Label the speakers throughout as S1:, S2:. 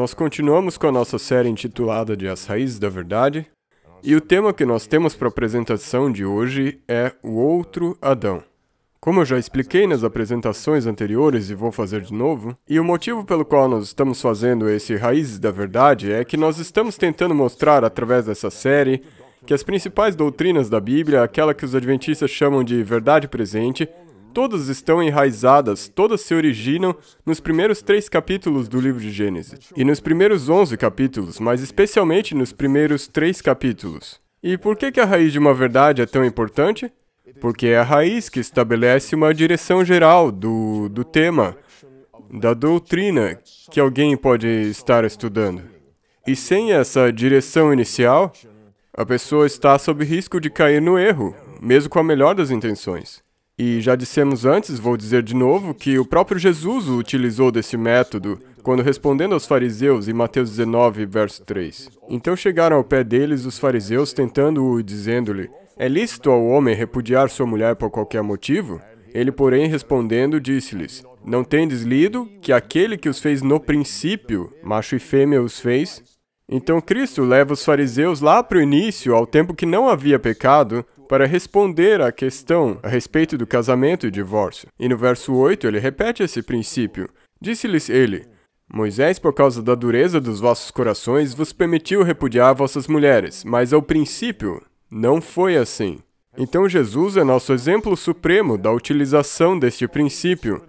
S1: Nós continuamos com a nossa série intitulada de As Raízes da Verdade, e o tema que nós temos para a apresentação de hoje é o outro Adão. Como eu já expliquei nas apresentações anteriores e vou fazer de novo, e o motivo pelo qual nós estamos fazendo esse Raízes da Verdade é que nós estamos tentando mostrar através dessa série que as principais doutrinas da Bíblia, aquela que os adventistas chamam de verdade presente, Todas estão enraizadas, todas se originam nos primeiros três capítulos do livro de Gênesis, e nos primeiros onze capítulos, mas especialmente nos primeiros três capítulos. E por que, a raiz de uma verdade é tão importante? Porque é a raiz que estabelece uma direção geral do, do tema, da doutrina que alguém pode estar estudando. E sem essa direção inicial, a pessoa está sob risco de cair no erro, mesmo com a melhor das intenções. E já dissemos antes, vou dizer de novo, que o próprio Jesus o utilizou desse método quando respondendo aos fariseus em Mateus 19, verso 3. Então chegaram ao pé deles os fariseus tentando-o e dizendo-lhe: É lícito ao homem repudiar sua mulher por qualquer motivo? Ele, porém, respondendo, disse-lhes: Não tendes lido que aquele que os fez no princípio, macho e fêmea os fez? Então Cristo leva os fariseus lá para o início, ao tempo que não havia pecado, para responder à questão a respeito do casamento e divórcio. E no verso 8 ele repete esse princípio. Disse-lhes ele: Moisés, por causa da dureza dos vossos corações, vos permitiu repudiar vossas mulheres, mas ao princípio não foi assim. Então Jesus é nosso exemplo supremo da utilização deste princípio,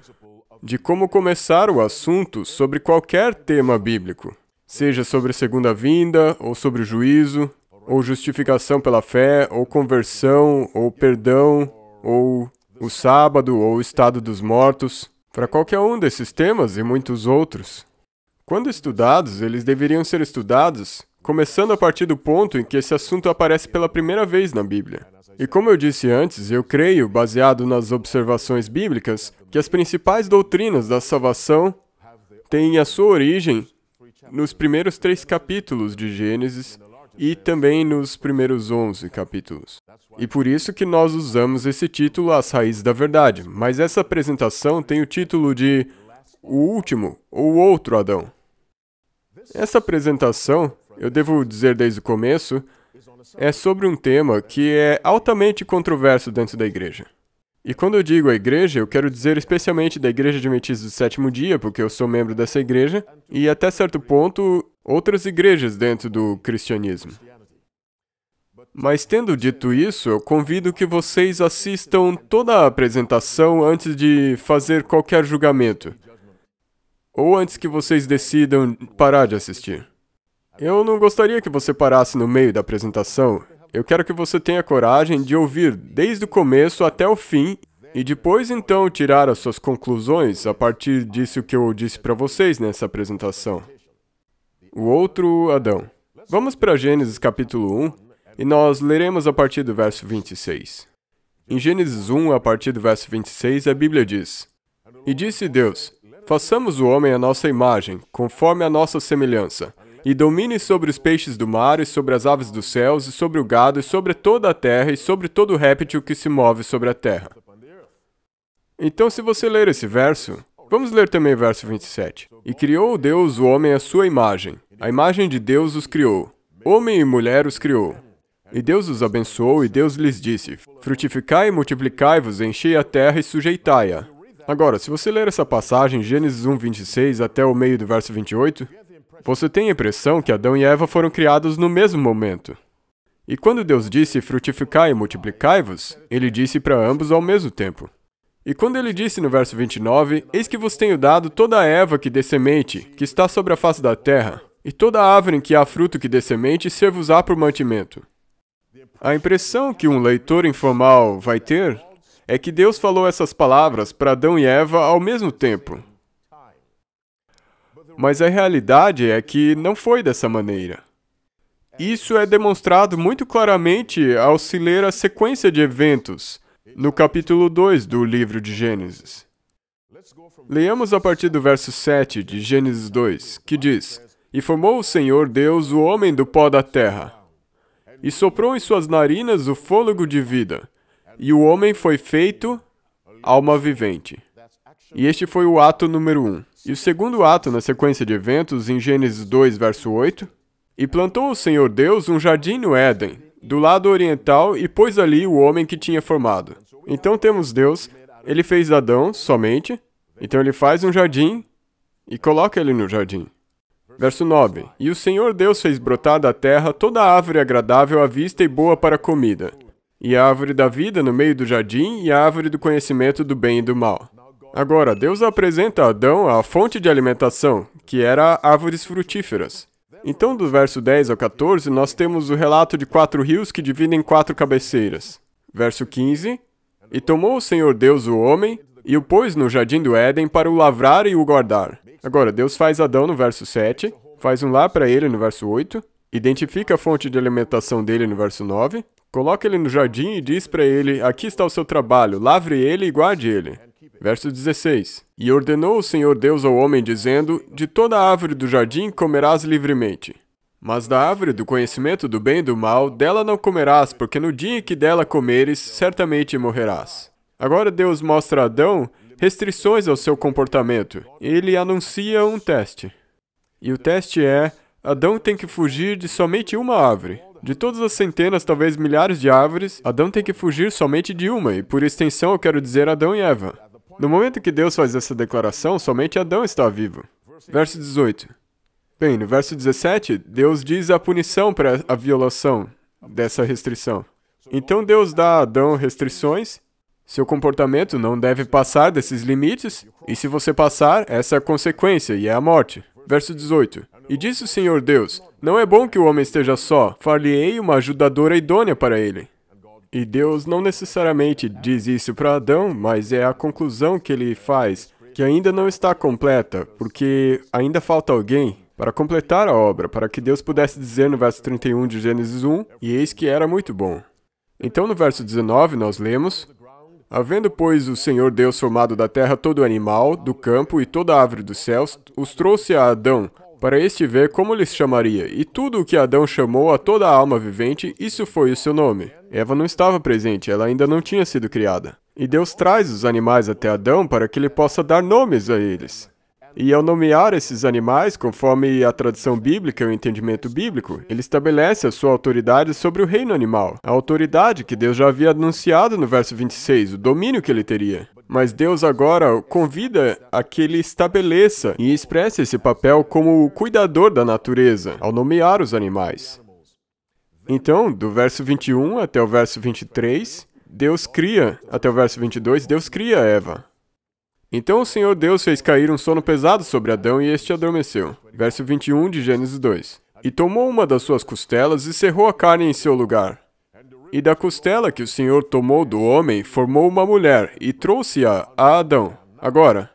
S1: de como começar o assunto sobre qualquer tema bíblico, seja sobre a segunda vinda ou sobre o juízo, ou justificação pela fé, ou conversão, ou perdão, ou o sábado, ou o estado dos mortos, para qualquer um desses temas e muitos outros. Quando estudados, eles deveriam ser estudados começando a partir do ponto em que esse assunto aparece pela primeira vez na Bíblia. E como eu disse antes, eu creio, baseado nas observações bíblicas, que as principais doutrinas da salvação têm a sua origem nos primeiros três capítulos de Gênesis, e também nos primeiros 11 capítulos. E por isso que nós usamos esse título As Raízes da Verdade, mas essa apresentação tem o título de O Último ou Outro Adão. Essa apresentação, eu devo dizer desde o começo, é sobre um tema que é altamente controverso dentro da igreja. E quando eu digo a igreja, eu quero dizer especialmente da Igreja Adventista do Sétimo Dia, porque eu sou membro dessa igreja, e até certo ponto, outras igrejas dentro do cristianismo. Mas tendo dito isso, eu convido que vocês assistam toda a apresentação antes de fazer qualquer julgamento. Ou antes que vocês decidam parar de assistir. Eu não gostaria que você parasse no meio da apresentação. Eu quero que você tenha coragem de ouvir desde o começo até o fim e depois então tirar as suas conclusões a partir disso que eu disse para vocês nessa apresentação. O outro Adão. Vamos para Gênesis capítulo 1 e nós leremos a partir do verso 26. Em Gênesis 1, a partir do verso 26, a Bíblia diz: E disse Deus: Façamos o homem à nossa imagem, conforme a nossa semelhança e domine sobre os peixes do mar, e sobre as aves dos céus, e sobre o gado, e sobre toda a terra, e sobre todo réptil que se move sobre a terra. Então, se você ler esse verso, vamos ler também o verso 27. E criou Deus o homem à sua imagem. A imagem de Deus os criou. Homem e mulher os criou. E Deus os abençoou, e Deus lhes disse: Frutificai e multiplicai-vos, enchei a terra e sujeitai-a. Agora, se você ler essa passagem, Gênesis 1, 26 até o meio do verso 28, você tem a impressão que Adão e Eva foram criados no mesmo momento. E quando Deus disse frutificai e multiplicai-vos, ele disse para ambos ao mesmo tempo. E quando ele disse no verso 29, Eis que vos tenho dado toda a erva que dê semente, que está sobre a face da terra, e toda a árvore em que há fruto que dê semente, ser-vos-á por mantimento. A impressão que um leitor informal vai ter é que Deus falou essas palavras para Adão e Eva ao mesmo tempo, mas a realidade é que não foi dessa maneira. Isso é demonstrado muito claramente ao se ler a sequência de eventos no capítulo 2 do livro de Gênesis. Leamos a partir do verso 7 de Gênesis 2, que diz: E formou o Senhor Deus o homem do pó da terra, e soprou em suas narinas o fôlego de vida, e o homem foi feito alma vivente. E este foi o ato número 1. Um. E o segundo ato na sequência de eventos em Gênesis 2, verso 8, E plantou o Senhor Deus um jardim no Éden, do lado oriental, e pôs ali o homem que tinha formado. Então temos Deus, ele fez Adão somente, então ele faz um jardim e coloca ele no jardim. Verso 9: E o Senhor Deus fez brotar da terra toda árvore agradável à vista e boa para a comida, e a árvore da vida no meio do jardim, e a árvore do conhecimento do bem e do mal. Agora, Deus apresenta a Adão a fonte de alimentação, que era árvores frutíferas. Então, do verso 10 ao 14, nós temos o relato de quatro rios que dividem quatro cabeceiras. Verso 15: E tomou o Senhor Deus o homem e o pôs no jardim do Éden para o lavrar e o guardar. Agora, Deus faz Adão no verso 7, faz um lá para ele no verso 8, identifica a fonte de alimentação dele no verso 9, coloca ele no jardim e diz para ele: Aqui está o seu trabalho, lavre ele e guarde ele. Verso 16: E ordenou o Senhor Deus ao homem, dizendo: De toda a árvore do jardim comerás livremente. Mas da árvore do conhecimento do bem e do mal, dela não comerás, porque no dia em que dela comeres, certamente morrerás. Agora Deus mostra a Adão restrições ao seu comportamento. Ele anuncia um teste. E o teste é: Adão tem que fugir de somente uma árvore. De todas as centenas, talvez milhares de árvores, Adão tem que fugir somente de uma, e por extensão eu quero dizer Adão e Eva. No momento que Deus faz essa declaração, somente Adão está vivo. Verso 18. Bem, no verso 17, Deus diz a punição para a violação dessa restrição. Então Deus dá a Adão restrições, seu comportamento não deve passar desses limites, e se você passar, essa é a consequência e é a morte. Verso 18. E disse o Senhor Deus: Não é bom que o homem esteja só, far-lhe-ei uma ajudadora idônea para ele. E Deus não necessariamente diz isso para Adão, mas é a conclusão que ele faz, que ainda não está completa, porque ainda falta alguém para completar a obra, para que Deus pudesse dizer no verso 31 de Gênesis 1, e eis que era muito bom. Então, no verso 19, nós lemos: Havendo, pois, o Senhor Deus formado da terra todo animal, do campo e toda árvore dos céus, os trouxe a Adão, para este ver como lhes chamaria, e tudo o que Adão chamou a toda a alma vivente, isso foi o seu nome. Eva não estava presente, ela ainda não tinha sido criada. E Deus traz os animais até Adão para que ele possa dar nomes a eles. E ao nomear esses animais, conforme a tradição bíblica e o entendimento bíblico, ele estabelece a sua autoridade sobre o reino animal, a autoridade que Deus já havia anunciado no verso 26, o domínio que ele teria. Mas Deus agora convida a que ele estabeleça e expresse esse papel como o cuidador da natureza, ao nomear os animais. Então, do verso 21 até o verso 23, Deus cria, até o verso 22, Deus cria Eva. Então o Senhor Deus fez cair um sono pesado sobre Adão e este adormeceu. Verso 21 de Gênesis 2. E tomou uma das suas costelas e cerrou a carne em seu lugar. E da costela que o Senhor tomou do homem, formou uma mulher e trouxe-a a Adão. Agora,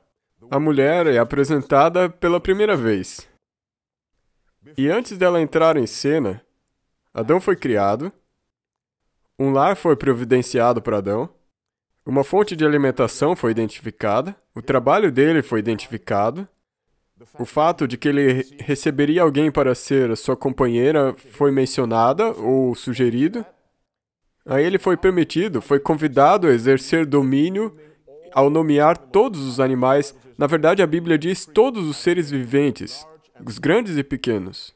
S1: a mulher é apresentada pela primeira vez. E antes dela entrar em cena, Adão foi criado, um lar foi providenciado para Adão, uma fonte de alimentação foi identificada, o trabalho dele foi identificado, o fato de que ele receberia alguém para ser sua companheira foi mencionada ou sugerido. Aí ele foi permitido, foi convidado a exercer domínio ao nomear todos os animais. Na verdade, a Bíblia diz todos os seres viventes, os grandes e pequenos.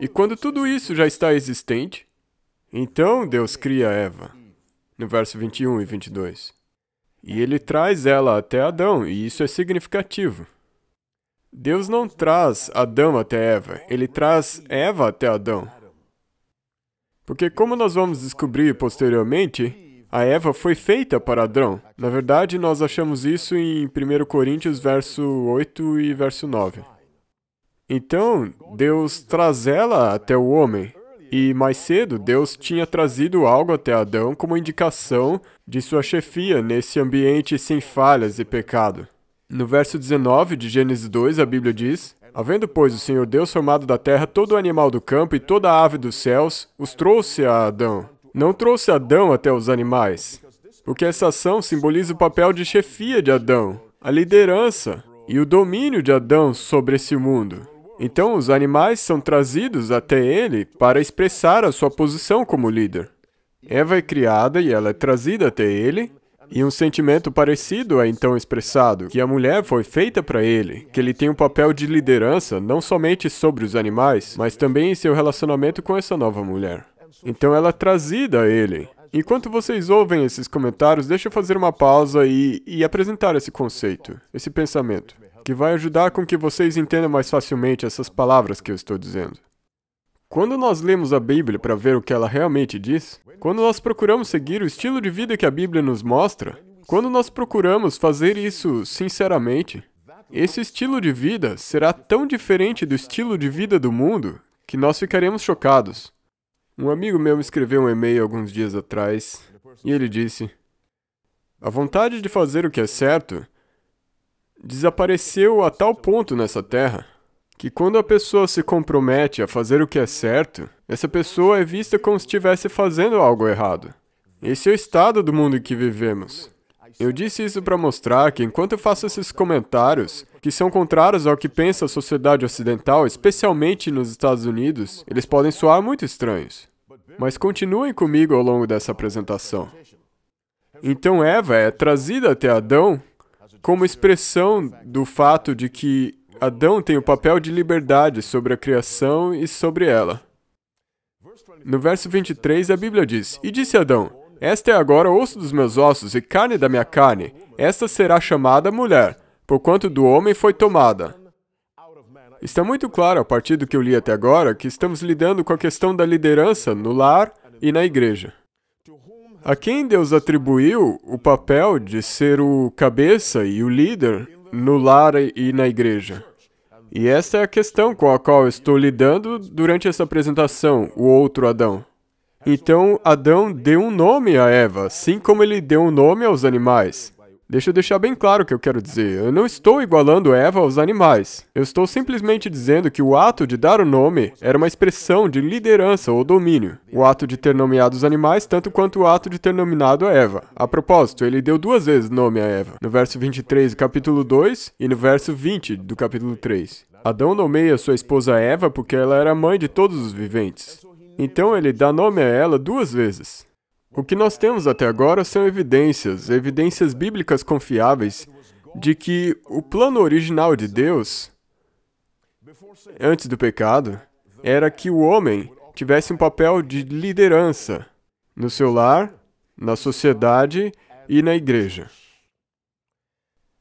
S1: E quando tudo isso já está existente, então Deus cria Eva, no verso 21 e 22. E ele traz ela até Adão, e isso é significativo. Deus não traz Adão até Eva, ele traz Eva até Adão. Porque, como nós vamos descobrir posteriormente, a Eva foi feita para Adão. Na verdade, nós achamos isso em 1 Coríntios, verso 8 e verso 9. Então, Deus traz ela até o homem. E mais cedo, Deus tinha trazido algo até Adão como indicação de sua chefia nesse ambiente sem falhas e pecado. No verso 19 de Gênesis 2, a Bíblia diz: Havendo, pois, o Senhor Deus formado da terra todo animal do campo e toda ave dos céus, os trouxe a Adão. Não trouxe Adão até os animais, porque essa ação simboliza o papel de chefia de Adão, a liderança e o domínio de Adão sobre esse mundo. Então, os animais são trazidos até ele para expressar a sua posição como líder. Eva é criada e ela é trazida até ele, e um sentimento parecido é então expressado, que a mulher foi feita para ele, que ele tem um papel de liderança não somente sobre os animais, mas também em seu relacionamento com essa nova mulher. Então ela é trazida a ele. Enquanto vocês ouvem esses comentários, deixa eu fazer uma pausa e, e apresentar esse conceito, esse pensamento, que vai ajudar com que vocês entendam mais facilmente essas palavras que eu estou dizendo. Quando nós lemos a Bíblia para ver o que ela realmente diz, quando nós procuramos seguir o estilo de vida que a Bíblia nos mostra, quando nós procuramos fazer isso sinceramente, esse estilo de vida será tão diferente do estilo de vida do mundo que nós ficaremos chocados. Um amigo meu me escreveu um e-mail alguns dias atrás e ele disse: A vontade de fazer o que é certo desapareceu a tal ponto nessa terra que quando a pessoa se compromete a fazer o que é certo, essa pessoa é vista como se estivesse fazendo algo errado. Esse é o estado do mundo em que vivemos. Eu disse isso para mostrar que, enquanto eu faço esses comentários, que são contrários ao que pensa a sociedade ocidental, especialmente nos Estados Unidos, eles podem soar muito estranhos. Mas continuem comigo ao longo dessa apresentação. Então, Eva é trazida até Adão como expressão do fato de que Adão tem o papel de liberdade sobre a criação e sobre ela. No verso 23, a Bíblia diz: E disse Adão: Esta é agora osso dos meus ossos e carne da minha carne. Esta será chamada mulher, porquanto do homem foi tomada. Está muito claro, a partir do que eu li até agora, que estamos lidando com a questão da liderança no lar e na igreja. A quem Deus atribuiu o papel de ser o cabeça e o líder no lar e na igreja? E essa é a questão com a qual estou lidando durante essa apresentação, o outro Adão. Então, Adão deu um nome a Eva, assim como ele deu um nome aos animais. Deixa eu deixar bem claro o que eu quero dizer. Eu não estou igualando Eva aos animais. Eu estou simplesmente dizendo que o ato de dar o nome era uma expressão de liderança ou domínio. O ato de ter nomeado os animais, tanto quanto o ato de ter nominado a Eva. A propósito, ele deu duas vezes nome a Eva, no verso 23 do capítulo 2 e no verso 20 do capítulo 3. Adão nomeia sua esposa Eva porque ela era mãe de todos os viventes. Então ele dá nome a ela duas vezes. O que nós temos até agora são evidências, evidências bíblicas confiáveis, de que o plano original de Deus, antes do pecado, era que o homem tivesse um papel de liderança no seu lar, na sociedade e na igreja.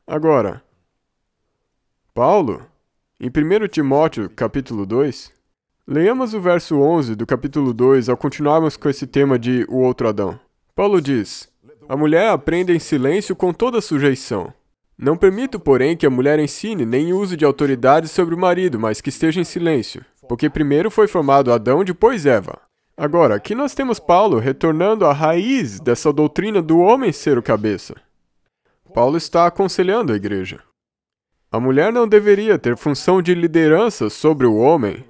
S1: Agora, Paulo, em 1 Timóteo capítulo 2, Leiamos o verso 11 do capítulo 2 ao continuarmos com esse tema de o outro Adão. Paulo diz: A mulher aprende em silêncio com toda sujeição. Não permito, porém, que a mulher ensine nem use de autoridade sobre o marido, mas que esteja em silêncio, porque primeiro foi formado Adão, depois Eva. Agora, aqui nós temos Paulo retornando à raiz dessa doutrina do homem ser o cabeça. Paulo está aconselhando a igreja. A mulher não deveria ter função de liderança sobre o homem,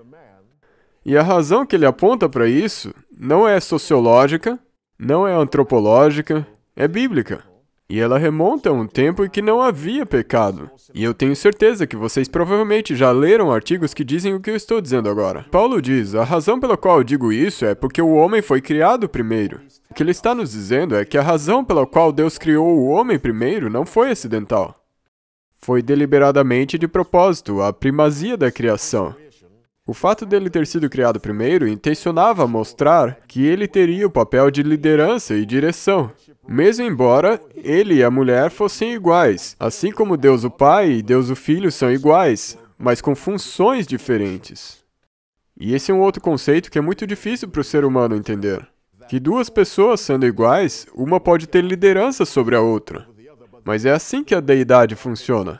S1: e a razão que ele aponta para isso não é sociológica, não é antropológica, é bíblica. E ela remonta a um tempo em que não havia pecado. E eu tenho certeza que vocês provavelmente já leram artigos que dizem o que eu estou dizendo agora. Paulo diz: a razão pela qual eu digo isso é porque o homem foi criado primeiro. O que ele está nos dizendo é que a razão pela qual Deus criou o homem primeiro não foi acidental. Foi deliberadamente de propósito a primazia da criação. O fato dele ter sido criado primeiro intencionava mostrar que ele teria o papel de liderança e direção, mesmo embora ele e a mulher fossem iguais, assim como Deus o Pai e Deus o Filho são iguais, mas com funções diferentes. E esse é um outro conceito que é muito difícil para o ser humano entender. Que duas pessoas sendo iguais, uma pode ter liderança sobre a outra. Mas é assim que a deidade funciona.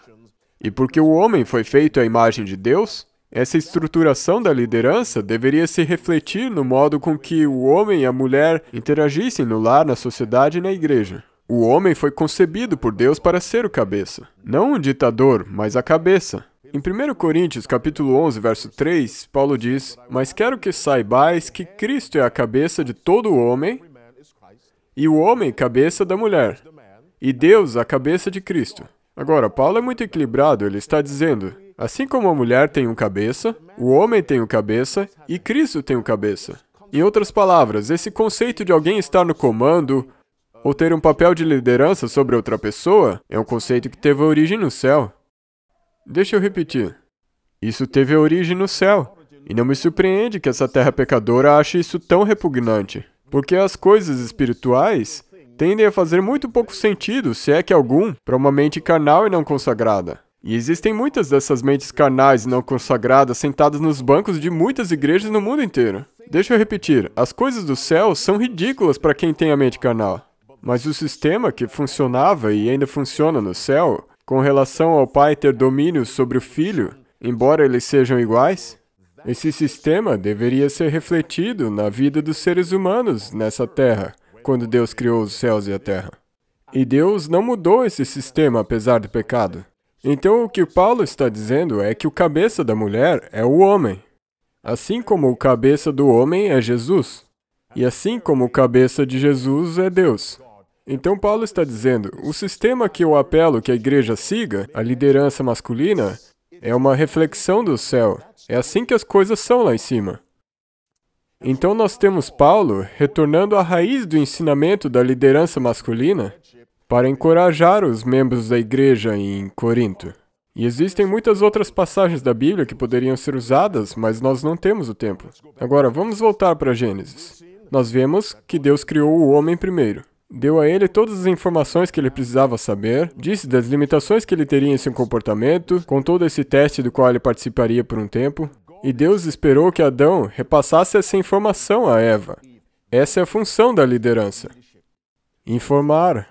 S1: E porque o homem foi feito à imagem de Deus, essa estruturação da liderança deveria se refletir no modo com que o homem e a mulher interagissem no lar, na sociedade e na igreja. O homem foi concebido por Deus para ser o cabeça, não um ditador, mas a cabeça. Em 1 Coríntios, capítulo 11, verso 3, Paulo diz: "Mas quero que saibais que Cristo é a cabeça de todo homem, e o homem cabeça da mulher, e Deus a cabeça de Cristo." Agora, Paulo é muito equilibrado, ele está dizendo: Assim como a mulher tem um cabeça, o homem tem um cabeça e Cristo tem um cabeça. Em outras palavras, esse conceito de alguém estar no comando ou ter um papel de liderança sobre outra pessoa é um conceito que teve origem no céu. Deixa eu repetir. Isso teve origem no céu. E não me surpreende que essa terra pecadora ache isso tão repugnante, porque as coisas espirituais tendem a fazer muito pouco sentido, se é que algum, para uma mente carnal e não consagrada. E existem muitas dessas mentes carnais e não consagradas sentadas nos bancos de muitas igrejas no mundo inteiro. Deixa eu repetir, as coisas do céu são ridículas para quem tem a mente carnal. Mas o sistema que funcionava e ainda funciona no céu, com relação ao pai ter domínio sobre o filho, embora eles sejam iguais, esse sistema deveria ser refletido na vida dos seres humanos nessa terra, quando Deus criou os céus e a terra. E Deus não mudou esse sistema apesar do pecado. Então o que Paulo está dizendo é que o cabeça da mulher é o homem, assim como o cabeça do homem é Jesus, e assim como o cabeça de Jesus é Deus. Então Paulo está dizendo, o sistema que eu apelo que a igreja siga, a liderança masculina, é uma reflexão do céu. É assim que as coisas são lá em cima. Então nós temos Paulo retornando à raiz do ensinamento da liderança masculina para encorajar os membros da igreja em Corinto. E existem muitas outras passagens da Bíblia que poderiam ser usadas, mas nós não temos o tempo. Agora, vamos voltar para Gênesis. Nós vemos que Deus criou o homem primeiro. Deu a ele todas as informações que ele precisava saber, disse das limitações que ele teria em seu comportamento, com todo esse teste do qual ele participaria por um tempo. E Deus esperou que Adão repassasse essa informação a Eva. Essa é a função da liderança: informar,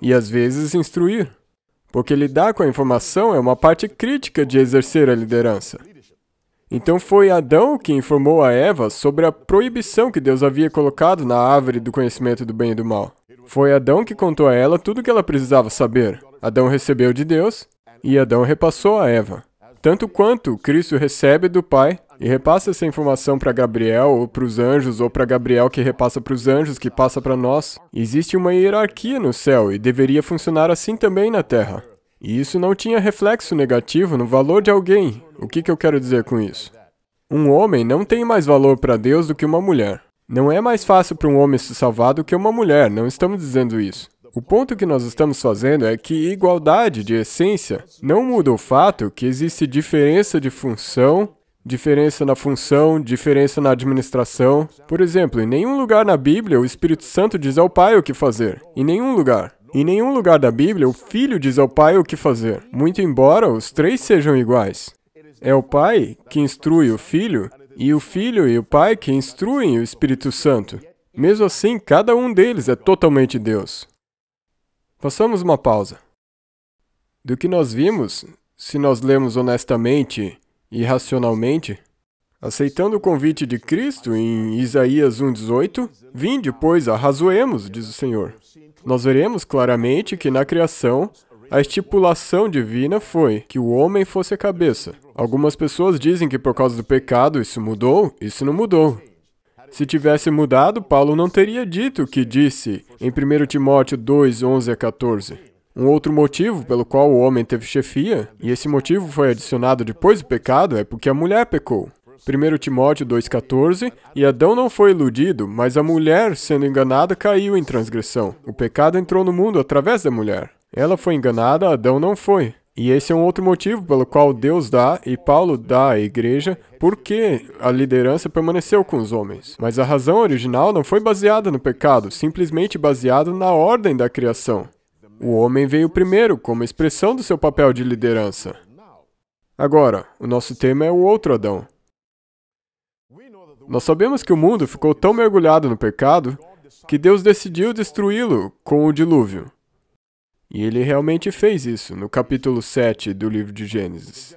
S1: e às vezes instruir. Porque lidar com a informação é uma parte crítica de exercer a liderança. Então foi Adão que informou a Eva sobre a proibição que Deus havia colocado na árvore do conhecimento do bem e do mal. Foi Adão que contou a ela tudo o que ela precisava saber. Adão recebeu de Deus e Adão repassou a Eva, tanto quanto Cristo recebe do Pai e repassa essa informação para Gabriel ou para os anjos ou para Gabriel que repassa para os anjos que passa para nós. Existe uma hierarquia no céu e deveria funcionar assim também na terra. E isso não tinha reflexo negativo no valor de alguém. O que, que eu quero dizer com isso? Um homem não tem mais valor para Deus do que uma mulher. Não é mais fácil para um homem se salvar do que uma mulher, não estamos dizendo isso. O ponto que nós estamos fazendo é que igualdade de essência não muda o fato que existe diferença de função diferença na função, diferença na administração. Por exemplo, em nenhum lugar na Bíblia o Espírito Santo diz ao Pai o que fazer. Em nenhum lugar. Em nenhum lugar da Bíblia o Filho diz ao Pai o que fazer. Muito embora os três sejam iguais. É o Pai que instrui o Filho, e o Filho e o Pai que instruem o Espírito Santo. Mesmo assim, cada um deles é totalmente Deus. Passamos uma pausa. Do que nós vimos, se nós lemos honestamente e racionalmente. Aceitando o convite de Cristo em Isaías 1,18, Vinde, pois, arrazoemos, diz o Senhor. Nós veremos claramente que na criação, a estipulação divina foi que o homem fosse a cabeça. Algumas pessoas dizem que por causa do pecado isso mudou, isso não mudou. Se tivesse mudado, Paulo não teria dito o que disse em 1 Timóteo 2, 11 a 14. Um outro motivo pelo qual o homem teve chefia, e esse motivo foi adicionado depois do pecado, é porque a mulher pecou. 1 Timóteo 2,14 E Adão não foi iludido, mas a mulher, sendo enganada, caiu em transgressão. O pecado entrou no mundo através da mulher. Ela foi enganada, Adão não foi. E esse é um outro motivo pelo qual Deus dá e Paulo dá à igreja porque a liderança permaneceu com os homens. Mas a razão original não foi baseada no pecado, simplesmente baseada na ordem da criação. O homem veio primeiro, como expressão do seu papel de liderança. Agora, o nosso tema é o outro Adão. Nós sabemos que o mundo ficou tão mergulhado no pecado que Deus decidiu destruí-lo com o dilúvio. E ele realmente fez isso no capítulo 7 do livro de Gênesis.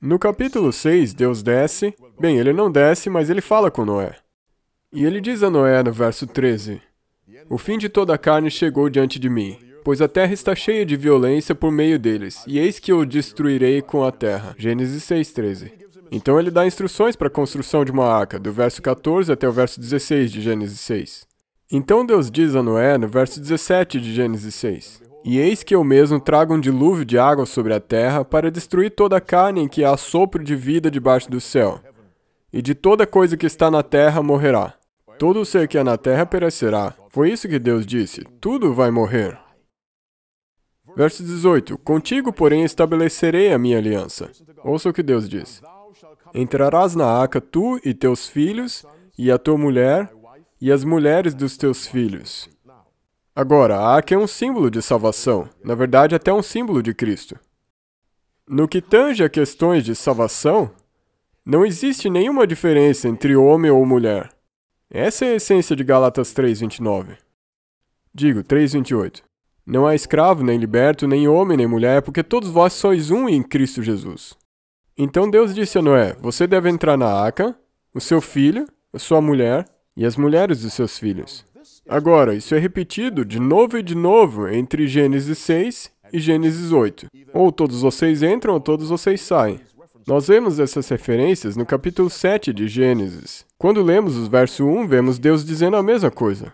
S1: No capítulo 6, Deus desce. Bem, ele não desce, mas ele fala com Noé. E ele diz a Noé no verso 13: o fim de toda a carne chegou diante de mim, pois a terra está cheia de violência por meio deles, e eis que eu destruirei com a terra. Gênesis 6:13. Então ele dá instruções para a construção de uma arca, do verso 14 até o verso 16 de Gênesis 6. Então Deus diz a Noé, no verso 17 de Gênesis 6: E eis que eu mesmo trago um dilúvio de água sobre a terra para destruir toda a carne em que há sopro de vida debaixo do céu, e de toda coisa que está na terra morrerá. Todo ser que há na terra perecerá. Foi isso que Deus disse. Tudo vai morrer. Verso 18: Contigo, porém, estabelecerei a minha aliança. Ouça o que Deus diz: Entrarás na arca tu e teus filhos, e a tua mulher, e as mulheres dos teus filhos. Agora, a arca é um símbolo de salvação, na verdade, até um símbolo de Cristo. No que tange a questões de salvação, não existe nenhuma diferença entre homem ou mulher. Essa é a essência de Galatas 3:29. Digo, 3:28. Não há escravo, nem liberto, nem homem, nem mulher, porque todos vós sois um em Cristo Jesus. Então Deus disse a Noé: Você deve entrar na arca, o seu filho, a sua mulher e as mulheres dos seus filhos. Agora, isso é repetido de novo e de novo entre Gênesis 6 e Gênesis 8. Ou todos vocês entram ou todos vocês saem. Nós vemos essas referências no capítulo 7 de Gênesis. Quando lemos os verso 1, vemos Deus dizendo a mesma coisa.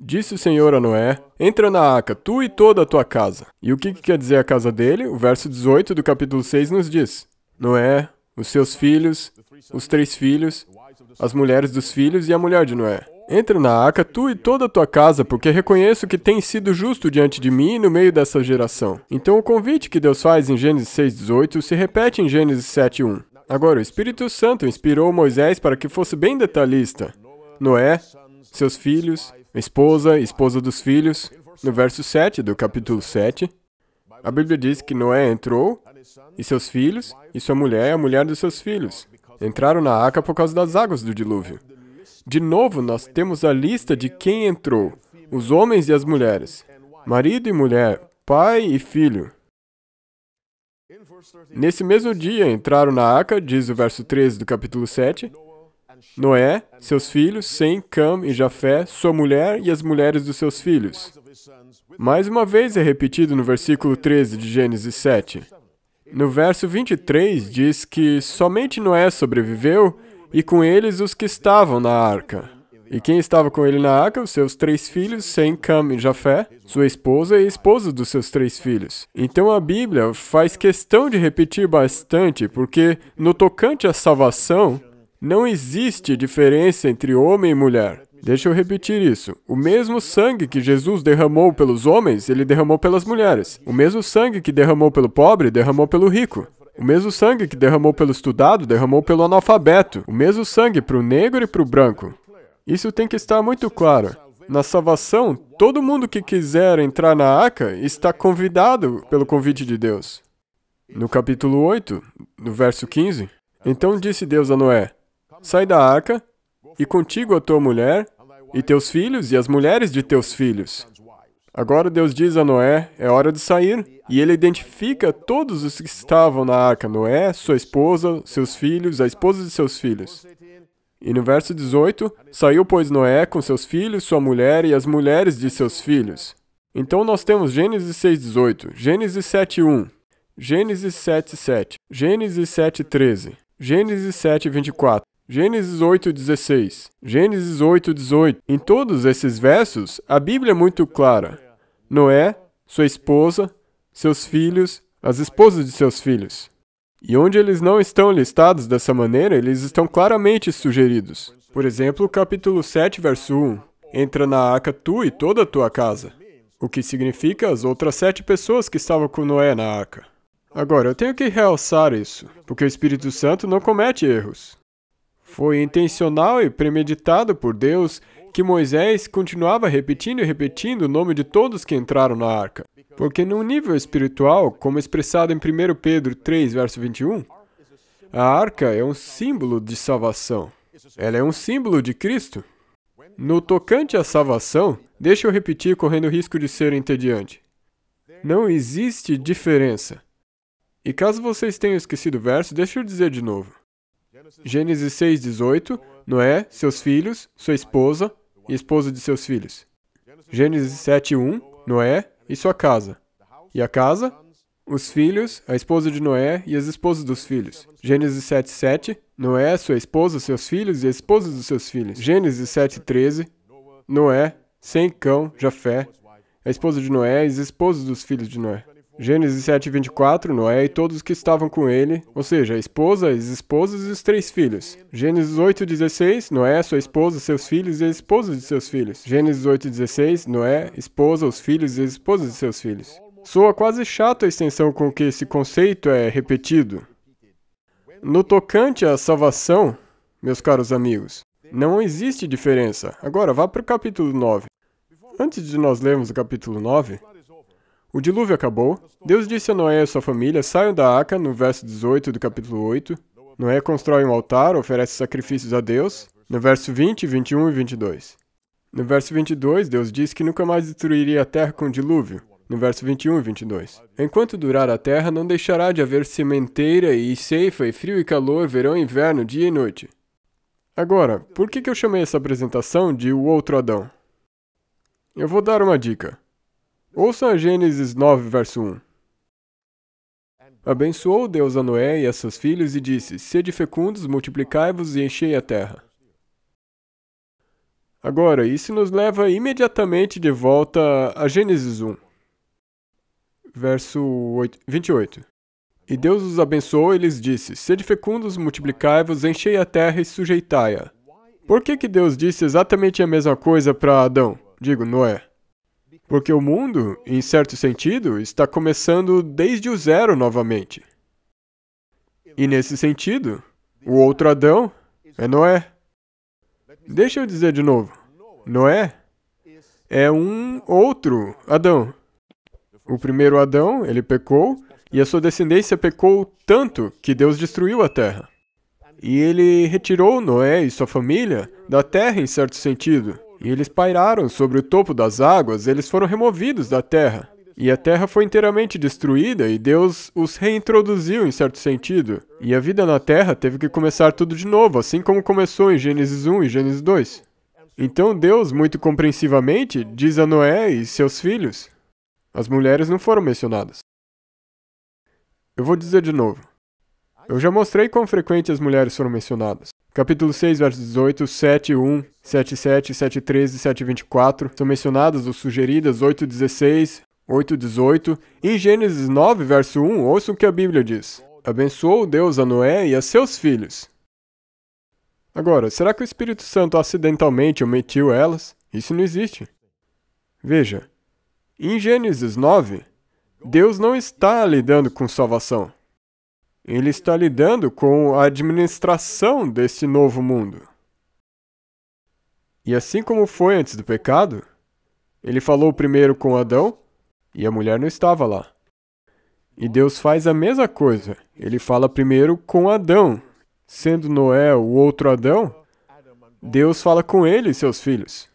S1: Disse o Senhor a Noé: Entra na arca, tu e toda a tua casa. E o que, que quer dizer a casa dele? O verso 18 do capítulo 6 nos diz: Noé, os seus filhos, os três filhos, as mulheres dos filhos e a mulher de Noé. Entra na arca, tu e toda a tua casa, porque reconheço que tem sido justo diante de mim e no meio dessa geração. Então o convite que Deus faz em Gênesis 6,18 se repete em Gênesis 7,1. Agora, o Espírito Santo inspirou Moisés para que fosse bem detalhista. Noé, seus filhos, esposa, esposa dos filhos. No verso 7 do capítulo 7, a Bíblia diz que Noé entrou, e seus filhos, e sua mulher, e é a mulher dos seus filhos, entraram na arca por causa das águas do dilúvio. De novo, nós temos a lista de quem entrou: os homens e as mulheres, marido e mulher, pai e filho. Nesse mesmo dia entraram na arca, diz o verso 13 do capítulo 7, Noé, seus filhos, Sem, Cam e Jafé, sua mulher e as mulheres dos seus filhos. Mais uma vez é repetido no versículo 13 de Gênesis 7. No verso 23 diz que somente Noé sobreviveu e com eles os que estavam na arca. E quem estava com ele na arca? Os seus três filhos, Sem, Cam e Jafé, sua esposa e esposa dos seus três filhos. Então a Bíblia faz questão de repetir bastante, porque no tocante à salvação, não existe diferença entre homem e mulher. Deixa eu repetir isso. O mesmo sangue que Jesus derramou pelos homens, ele derramou pelas mulheres. O mesmo sangue que derramou pelo pobre, derramou pelo rico. O mesmo sangue que derramou pelo estudado, derramou pelo analfabeto. O mesmo sangue para o negro e para o branco. Isso tem que estar muito claro. Na salvação, todo mundo que quiser entrar na arca está convidado pelo convite de Deus. No capítulo 8, no verso 15, então disse Deus a Noé: Sai da arca, e contigo a tua mulher, e teus filhos, e as mulheres de teus filhos, Agora Deus diz a Noé: é hora de sair. E ele identifica todos os que estavam na arca: Noé, sua esposa, seus filhos, a esposa de seus filhos. E no verso 18: Saiu, pois, Noé com seus filhos, sua mulher e as mulheres de seus filhos. Então nós temos Gênesis 6, 18, Gênesis 7, 1, Gênesis 7, 7, Gênesis 7, 13, Gênesis 7, 24. Gênesis 8, 16. Gênesis 8, 18. Em todos esses versos, a Bíblia é muito clara. Noé, sua esposa, seus filhos, as esposas de seus filhos. E onde eles não estão listados dessa maneira, eles estão claramente sugeridos. Por exemplo, capítulo 7, verso 1. Entra na arca tu e toda a tua casa. O que significa as outras sete pessoas que estavam com Noé na arca. Agora, eu tenho que realçar isso, porque o Espírito Santo não comete erros. Foi intencional e premeditado por Deus que Moisés continuava repetindo e repetindo o nome de todos que entraram na arca. Porque num nível espiritual, como expressado em 1 Pedro 3, verso 21, a arca é um símbolo de salvação. Ela é um símbolo de Cristo. No tocante à salvação, deixa eu repetir correndo o risco de ser entediante. Não existe diferença. E caso vocês tenham esquecido o verso, deixa eu dizer de novo. Gênesis 6:18, Noé, seus filhos, sua esposa, e esposa de seus filhos. Gênesis 7:1, Noé e sua casa. E a casa? Os filhos, a esposa de Noé e as esposas dos filhos. Gênesis 7:7, Noé, sua esposa, seus filhos e a esposas dos seus filhos. Gênesis 7:13, Noé, Sem, Cão, Jafé, a esposa de Noé e as esposas dos filhos de Noé. Gênesis 7, 24, Noé e todos que estavam com ele, ou seja, a esposa, as esposas e os três filhos. Gênesis 8, 16, Noé, sua esposa, seus filhos e a esposa de seus filhos. Gênesis 8, 16, Noé, esposa, os filhos e as esposas de seus filhos. Soa quase chato a extensão com que esse conceito é repetido. No tocante à salvação, meus caros amigos, não existe diferença. Agora, vá para o capítulo 9. Antes de nós lermos o capítulo 9, o dilúvio acabou. Deus disse a Noé e a sua família: saiam da arca, no verso 18 do capítulo 8. Noé constrói um altar, oferece sacrifícios a Deus, no verso 20, 21 e 22. No verso 22, Deus diz que nunca mais destruiria a terra com dilúvio. No verso 21 e 22. Enquanto durar a terra, não deixará de haver sementeira e ceifa, e frio e calor, verão e inverno, dia e noite. Agora, por que, que eu chamei essa apresentação de O Outro Adão? Eu vou dar uma dica. Ouça Gênesis 9, verso 1. Abençoou Deus a Noé e a seus filhos e disse: Sede fecundos, multiplicai-vos e enchei a terra. Agora, isso nos leva imediatamente de volta a Gênesis 1, verso 8, 28. E Deus os abençoou e lhes disse: Sede fecundos, multiplicai-vos, enchei a terra e sujeitai-a. Por que, que Deus disse exatamente a mesma coisa para Adão? Digo, Noé. Porque o mundo, em certo sentido, está começando desde o zero novamente. E nesse sentido, o outro Adão é Noé. Deixa eu dizer de novo: Noé é um outro Adão. O primeiro Adão, ele pecou, e a sua descendência pecou tanto que Deus destruiu a terra. E ele retirou Noé e sua família da terra, em certo sentido, e eles pairaram sobre o topo das águas, eles foram removidos da terra. E a terra foi inteiramente destruída e Deus os reintroduziu em certo sentido. E a vida na terra teve que começar tudo de novo, assim como começou em Gênesis 1 e Gênesis 2. Então Deus, muito compreensivamente, diz a Noé e seus filhos: as mulheres não foram mencionadas. Eu vou dizer de novo. Eu já mostrei quão frequente as mulheres foram mencionadas. Capítulo 6, versos 18, 7, 1, 7, 7, 7, 13 7, 24 são mencionadas ou sugeridas 8, 16, 8, 18. Em Gênesis 9, verso 1, ouçam o que a Bíblia diz. Abençoou Deus a Noé e a seus filhos. Agora, será que o Espírito Santo acidentalmente omitiu elas? Isso não existe. Veja, em Gênesis 9, Deus não está lidando com salvação. Ele está lidando com a administração desse novo mundo. E assim como foi antes do pecado, ele falou primeiro com Adão e a mulher não estava lá. E Deus faz a mesma coisa. Ele fala primeiro com Adão. Sendo Noé o outro Adão, Deus fala com ele e seus filhos.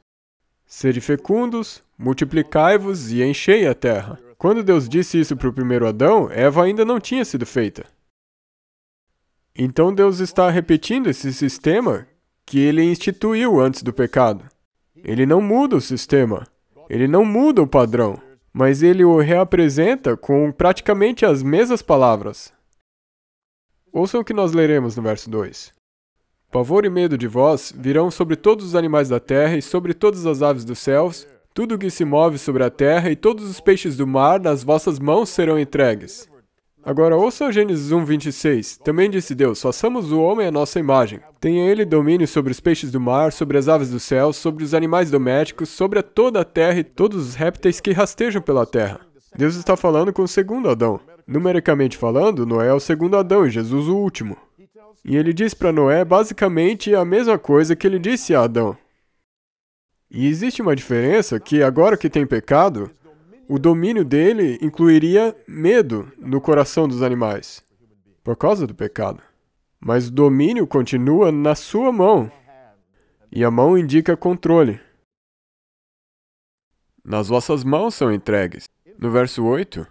S1: Sede fecundos, multiplicai-vos e enchei a terra. Quando Deus disse isso para o primeiro Adão, Eva ainda não tinha sido feita. Então Deus está repetindo esse sistema que ele instituiu antes do pecado. Ele não muda o sistema, ele não muda o padrão, mas ele o reapresenta com praticamente as mesmas palavras. Ouçam o que nós leremos no verso 2. Pavor e medo de vós virão sobre todos os animais da terra e sobre todas as aves dos céus, tudo o que se move sobre a terra e todos os peixes do mar nas vossas mãos serão entregues. Agora ouça Gênesis 1, 26. Também disse Deus: façamos o homem à nossa imagem. Tenha ele domínio sobre os peixes do mar, sobre as aves do céu, sobre os animais domésticos, sobre toda a terra e todos os répteis que rastejam pela terra. Deus está falando com o segundo Adão. Numericamente falando, Noé é o segundo Adão e Jesus o último. E ele diz para Noé basicamente a mesma coisa que ele disse a Adão. E existe uma diferença que agora que tem pecado, o domínio dele incluiria medo no coração dos animais, por causa do pecado. Mas o domínio continua na sua mão, e a mão indica controle. Nas vossas mãos são entregues. No verso 8.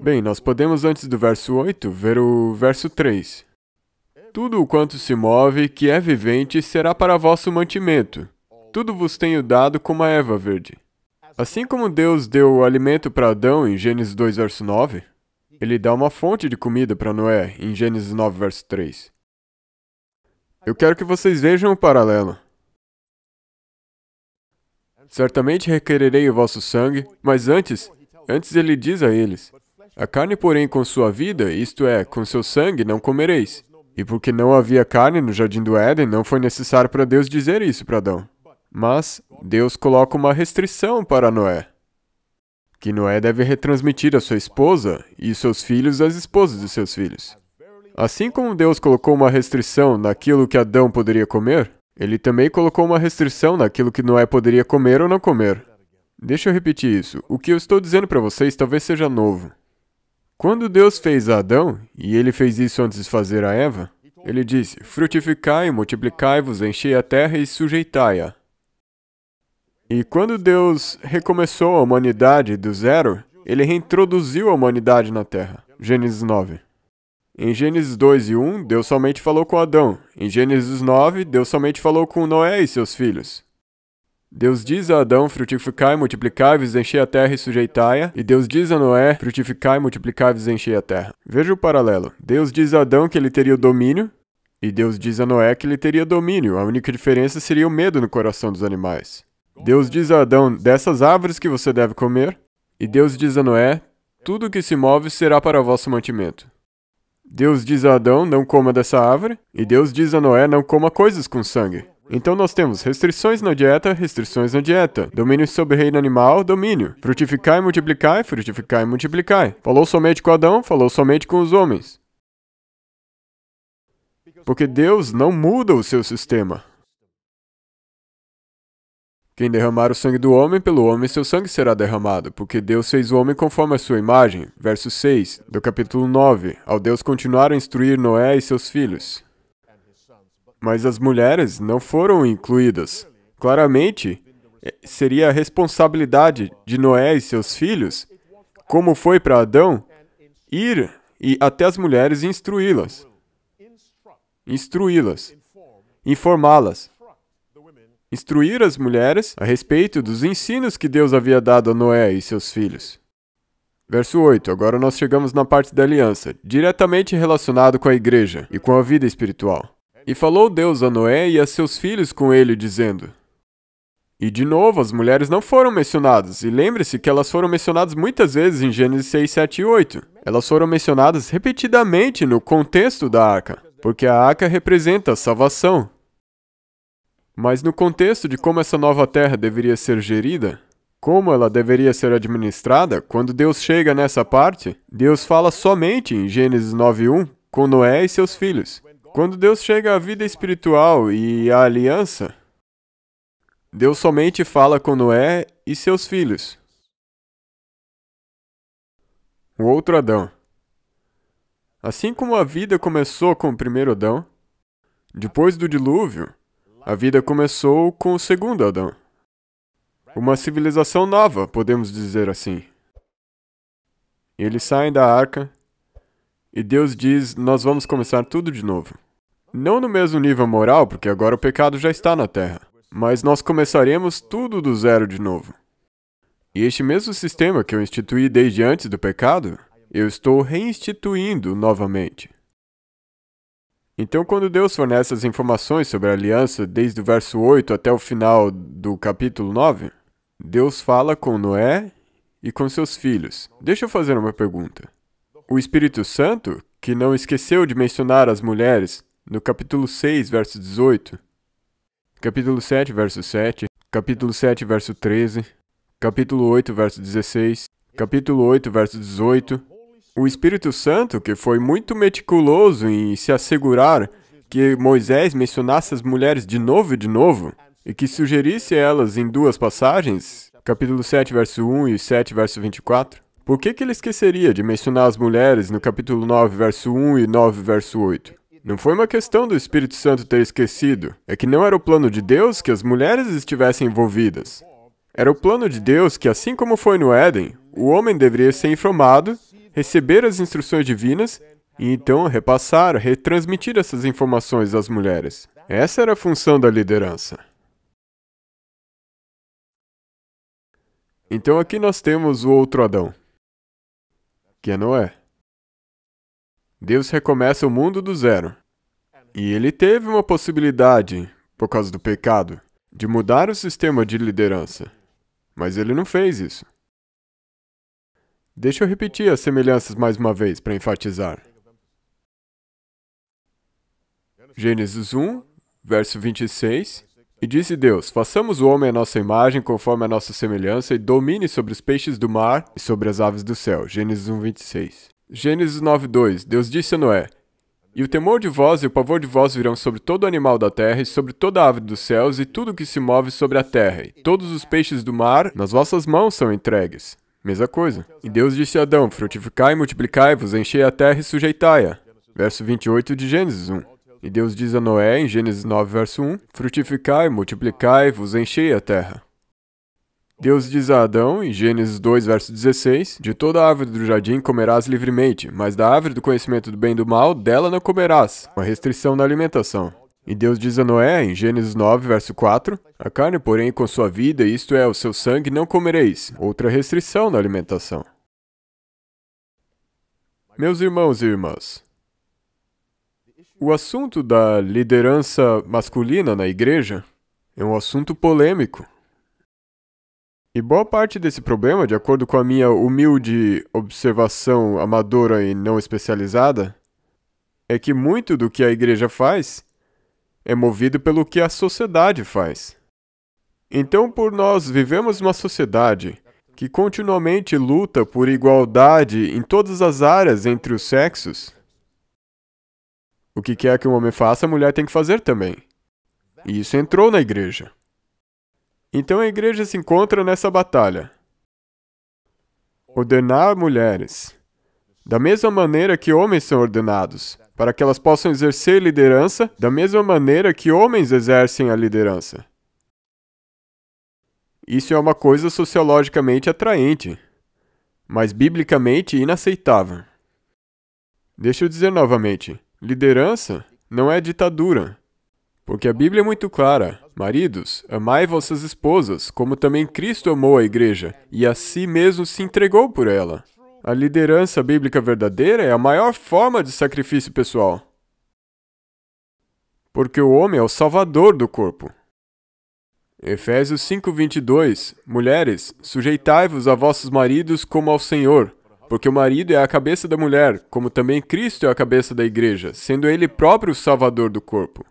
S1: Bem, nós podemos, antes do verso 8, ver o verso 3. Tudo o quanto se move, que é vivente, será para vosso mantimento. Tudo vos tenho dado como a erva verde. Assim como Deus deu alimento para Adão em Gênesis 2, verso 9, ele dá uma fonte de comida para Noé em Gênesis 9, verso 3. Eu quero que vocês vejam o paralelo. Certamente requererei o vosso sangue, mas antes, antes ele diz a eles: A carne, porém, com sua vida, isto é, com seu sangue, não comereis. E porque não havia carne no jardim do Éden, não foi necessário para Deus dizer isso para Adão. Mas Deus coloca uma restrição para Noé: que Noé deve retransmitir a sua esposa e seus filhos às esposas de seus filhos. Assim como Deus colocou uma restrição naquilo que Adão poderia comer, ele também colocou uma restrição naquilo que Noé poderia comer ou não comer. Deixa eu repetir isso. O que eu estou dizendo para vocês talvez seja novo. Quando Deus fez Adão, e ele fez isso antes de fazer a Eva, ele disse: Frutificai, multiplicai-vos, enchei a terra e sujeitai-a. E quando Deus recomeçou a humanidade do zero, ele reintroduziu a humanidade na Terra. Gênesis 9. Em Gênesis 2 e 1, Deus somente falou com Adão. Em Gênesis 9, Deus somente falou com Noé e seus filhos. Deus diz a Adão, frutificai, multiplicai-vos, enchei a terra e sujeitai-a. E Deus diz a Noé, frutificai, multiplicai-vos, enchei a terra. Veja o paralelo. Deus diz a Adão que ele teria o domínio, e Deus diz a Noé que ele teria domínio. A única diferença seria o medo no coração dos animais. Deus diz a Adão: Dessas árvores que você deve comer. E Deus diz a Noé: Tudo que se move será para vosso mantimento. Deus diz a Adão: Não coma dessa árvore. E Deus diz a Noé: Não coma coisas com sangue. Então nós temos restrições na dieta, restrições na dieta, domínio sobre reino animal, domínio, frutificar e multiplicar, frutificar e multiplicar. Falou somente com Adão, falou somente com os homens. Porque Deus não muda o seu sistema. Quem derramar o sangue do homem, pelo homem seu sangue será derramado, porque Deus fez o homem conforme a sua imagem. Verso 6 do capítulo 9. Ao Deus continuar a instruir Noé e seus filhos. Mas as mulheres não foram incluídas. Claramente, eh, seria a responsabilidade de Noé e seus filhos, como foi para Adão, ir e até as mulheres instruí-las. Instruí-las. Informá-las instruir as mulheres a respeito dos ensinos que Deus havia dado a Noé e seus filhos. Verso 8. Agora nós chegamos na parte da aliança, diretamente relacionado com a igreja e com a vida espiritual. E falou Deus a Noé e a seus filhos com ele, dizendo: E de novo, as mulheres não foram mencionadas, e lembre-se que elas foram mencionadas muitas vezes em Gênesis 6, 7 e 8. Elas foram mencionadas repetidamente no contexto da arca, porque a arca representa a salvação, mas no contexto de como essa nova terra deveria ser gerida, como ela deveria ser administrada, quando Deus chega nessa parte, Deus fala somente em Gênesis 9:1 com Noé e seus filhos. Quando Deus chega à vida espiritual e à aliança, Deus somente fala com Noé e seus filhos. O outro Adão. Assim como a vida começou com o primeiro Adão, depois do dilúvio, a vida começou com o segundo Adão. Uma civilização nova, podemos dizer assim. Eles saem da arca e Deus diz: Nós vamos começar tudo de novo. Não no mesmo nível moral, porque agora o pecado já está na terra, mas nós começaremos tudo do zero de novo. E este mesmo sistema que eu instituí desde antes do pecado, eu estou reinstituindo novamente. Então, quando Deus fornece as informações sobre a aliança, desde o verso 8 até o final do capítulo 9, Deus fala com Noé e com seus filhos. Deixa eu fazer uma pergunta. O Espírito Santo, que não esqueceu de mencionar as mulheres no capítulo 6, verso 18, capítulo 7, verso 7, capítulo 7, verso 13, capítulo 8, verso 16, capítulo 8, verso 18, o Espírito Santo, que foi muito meticuloso em se assegurar que Moisés mencionasse as mulheres de novo e de novo, e que sugerisse elas em duas passagens, capítulo 7, verso 1 e 7, verso 24, por que, que ele esqueceria de mencionar as mulheres no capítulo 9, verso 1 e 9, verso 8? Não foi uma questão do Espírito Santo ter esquecido, é que não era o plano de Deus que as mulheres estivessem envolvidas. Era o plano de Deus que, assim como foi no Éden, o homem deveria ser informado receber as instruções divinas e então repassar, retransmitir essas informações às mulheres. Essa era a função da liderança. Então aqui nós temos o outro Adão, que é Noé. Deus recomeça o mundo do zero. E ele teve uma possibilidade, por causa do pecado, de mudar o sistema de liderança. Mas ele não fez isso. Deixa eu repetir as semelhanças mais uma vez para enfatizar. Gênesis 1, verso 26. E disse Deus: Façamos o homem à nossa imagem, conforme a nossa semelhança, e domine sobre os peixes do mar e sobre as aves do céu. Gênesis 1, 26. Gênesis 9, 2. Deus disse a Noé: E o temor de vós e o pavor de vós virão sobre todo animal da terra, e sobre toda ave dos céus, e tudo que se move sobre a terra, e todos os peixes do mar nas vossas mãos são entregues. Mesma coisa. E Deus disse a Adão, frutificai, multiplicai-vos, enchei a terra e sujeitai-a. Verso 28 de Gênesis 1. E Deus diz a Noé, em Gênesis 9, verso 1, frutificai, multiplicai-vos, enchei a terra. Deus diz a Adão, em Gênesis 2, verso 16, de toda árvore do jardim comerás livremente, mas da árvore do conhecimento do bem e do mal, dela não comerás. Uma restrição na alimentação. E Deus diz a Noé, em Gênesis 9, verso 4, A carne, porém, com sua vida, isto é, o seu sangue, não comereis. Outra restrição na alimentação. Meus irmãos e irmãs, o assunto da liderança masculina na igreja é um assunto polêmico. E boa parte desse problema, de acordo com a minha humilde observação amadora e não especializada, é que muito do que a igreja faz é movido pelo que a sociedade faz. Então, por nós vivemos uma sociedade que continuamente luta por igualdade em todas as áreas entre os sexos. O que quer que um homem faça, a mulher tem que fazer também. E isso entrou na igreja. Então a igreja se encontra nessa batalha. Ordenar mulheres, da mesma maneira que homens são ordenados, para que elas possam exercer liderança da mesma maneira que homens exercem a liderança. Isso é uma coisa sociologicamente atraente, mas biblicamente inaceitável. Deixa eu dizer novamente: liderança não é ditadura. Porque a Bíblia é muito clara: Maridos, amai vossas esposas, como também Cristo amou a igreja e a si mesmo se entregou por ela. A liderança bíblica verdadeira é a maior forma de sacrifício pessoal. Porque o homem é o salvador do corpo. Efésios 5:22 Mulheres, sujeitai-vos a vossos maridos como ao Senhor, porque o marido é a cabeça da mulher, como também Cristo é a cabeça da igreja, sendo ele próprio o salvador do corpo.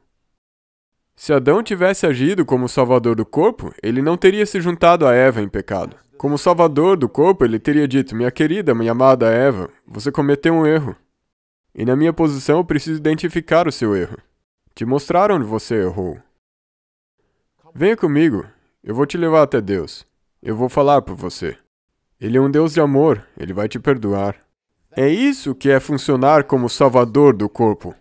S1: Se Adão tivesse agido como salvador do corpo, ele não teria se juntado a Eva em pecado. Como salvador do corpo, ele teria dito: Minha querida, minha amada Eva, você cometeu um erro. E na minha posição, eu preciso identificar o seu erro. Te mostrar onde você errou. Venha comigo, eu vou te levar até Deus. Eu vou falar por você. Ele é um Deus de amor, ele vai te perdoar. É isso que é funcionar como salvador do corpo.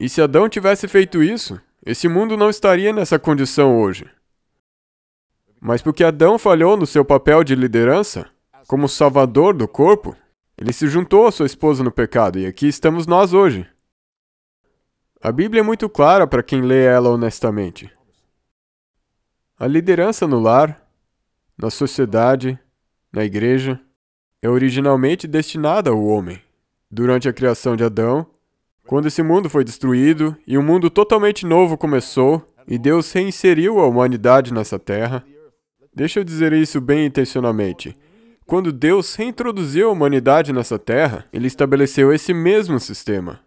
S1: E se Adão tivesse feito isso, esse mundo não estaria nessa condição hoje. Mas porque Adão falhou no seu papel de liderança, como salvador do corpo, ele se juntou à sua esposa no pecado e aqui estamos nós hoje. A Bíblia é muito clara para quem lê ela honestamente. A liderança no lar, na sociedade, na igreja, é originalmente destinada ao homem. Durante a criação de Adão, quando esse mundo foi destruído e um mundo totalmente novo começou, e Deus reinseriu a humanidade nessa terra, Deixa eu dizer isso bem intencionalmente. Quando Deus reintroduziu a humanidade nessa terra, ele estabeleceu esse mesmo sistema.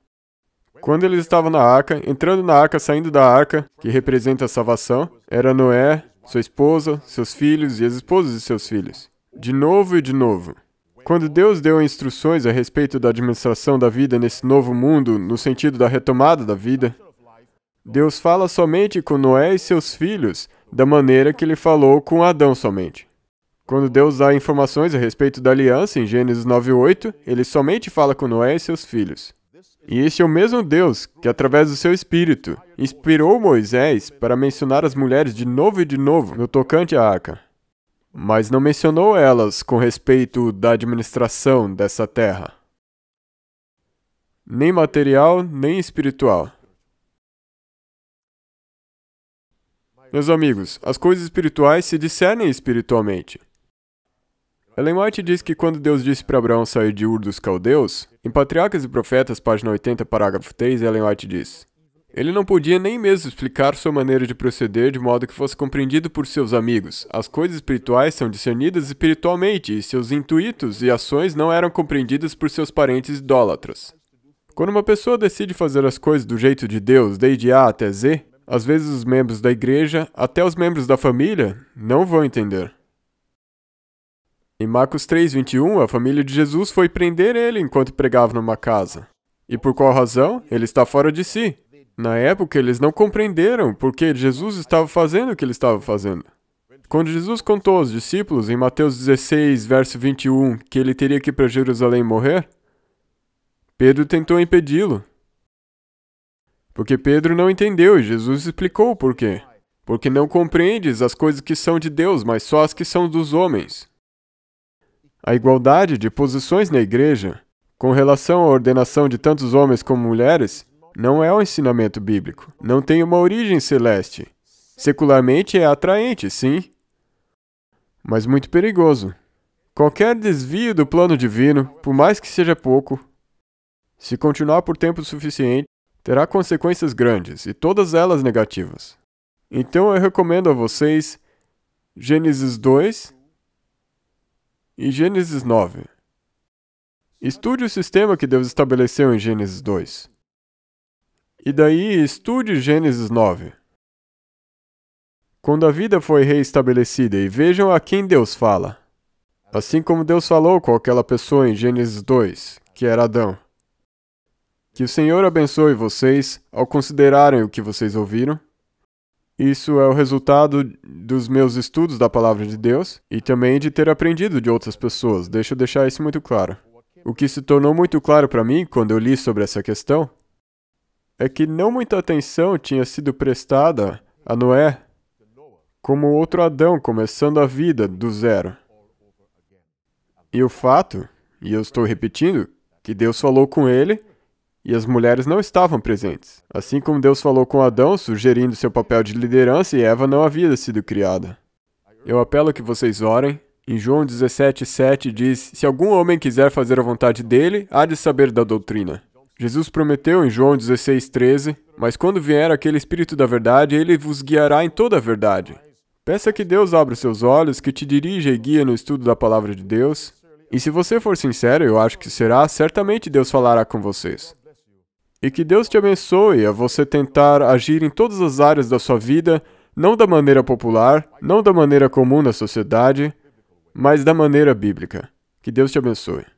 S1: Quando eles estavam na arca, entrando na arca, saindo da arca, que representa a salvação, era Noé, sua esposa, seus filhos e as esposas de seus filhos. De novo e de novo. Quando Deus deu instruções a respeito da administração da vida nesse novo mundo, no sentido da retomada da vida, Deus fala somente com Noé e seus filhos da maneira que ele falou com Adão somente. Quando Deus dá informações a respeito da aliança em Gênesis 9:8, ele somente fala com Noé e seus filhos. E este é o mesmo Deus que, através do seu espírito, inspirou Moisés para mencionar as mulheres de novo e de novo no tocante à arca, mas não mencionou elas com respeito da administração dessa terra, nem material nem espiritual. Meus amigos, as coisas espirituais se discernem espiritualmente. Ellen White diz que quando Deus disse para Abraão sair de Ur dos Caldeus, em Patriarcas e Profetas, página 80, parágrafo 3, Ellen White diz: Ele não podia nem mesmo explicar sua maneira de proceder de modo que fosse compreendido por seus amigos. As coisas espirituais são discernidas espiritualmente e seus intuitos e ações não eram compreendidas por seus parentes idólatras. Quando uma pessoa decide fazer as coisas do jeito de Deus, desde A até Z, às vezes os membros da igreja, até os membros da família, não vão entender. Em Marcos 3:21, a família de Jesus foi prender ele enquanto pregava numa casa. E por qual razão? Ele está fora de si. Na época, eles não compreenderam por que Jesus estava fazendo o que ele estava fazendo. Quando Jesus contou aos discípulos, em Mateus 16, verso 21, que ele teria que ir para Jerusalém morrer, Pedro tentou impedi-lo, porque Pedro não entendeu, e Jesus explicou o porquê. Porque não compreendes as coisas que são de Deus, mas só as que são dos homens. A igualdade de posições na igreja, com relação à ordenação de tantos homens como mulheres, não é um ensinamento bíblico. Não tem uma origem celeste. Secularmente é atraente, sim, mas muito perigoso. Qualquer desvio do plano divino, por mais que seja pouco, se continuar por tempo suficiente, terá consequências grandes, e todas elas negativas. Então eu recomendo a vocês Gênesis 2 e Gênesis 9. Estude o sistema que Deus estabeleceu em Gênesis 2. E daí estude Gênesis 9. Quando a vida foi reestabelecida, e vejam a quem Deus fala. Assim como Deus falou com aquela pessoa em Gênesis 2, que era Adão. Que o Senhor abençoe vocês ao considerarem o que vocês ouviram. Isso é o resultado dos meus estudos da palavra de Deus e também de ter aprendido de outras pessoas. Deixa eu deixar isso muito claro. O que se tornou muito claro para mim quando eu li sobre essa questão é que não muita atenção tinha sido prestada a Noé como outro Adão começando a vida do zero. E o fato, e eu estou repetindo, que Deus falou com ele e as mulheres não estavam presentes. Assim como Deus falou com Adão, sugerindo seu papel de liderança, e Eva não havia sido criada. Eu apelo que vocês orem. Em João 17,7 diz: Se algum homem quiser fazer a vontade dele, há de saber da doutrina. Jesus prometeu em João 16,13: Mas quando vier aquele Espírito da Verdade, ele vos guiará em toda a verdade. Peça que Deus abra os seus olhos, que te dirija e guie no estudo da palavra de Deus. E se você for sincero, eu acho que será, certamente Deus falará com vocês. E que Deus te abençoe a você tentar agir em todas as áreas da sua vida, não da maneira popular, não da maneira comum na sociedade, mas da maneira bíblica. Que Deus te abençoe.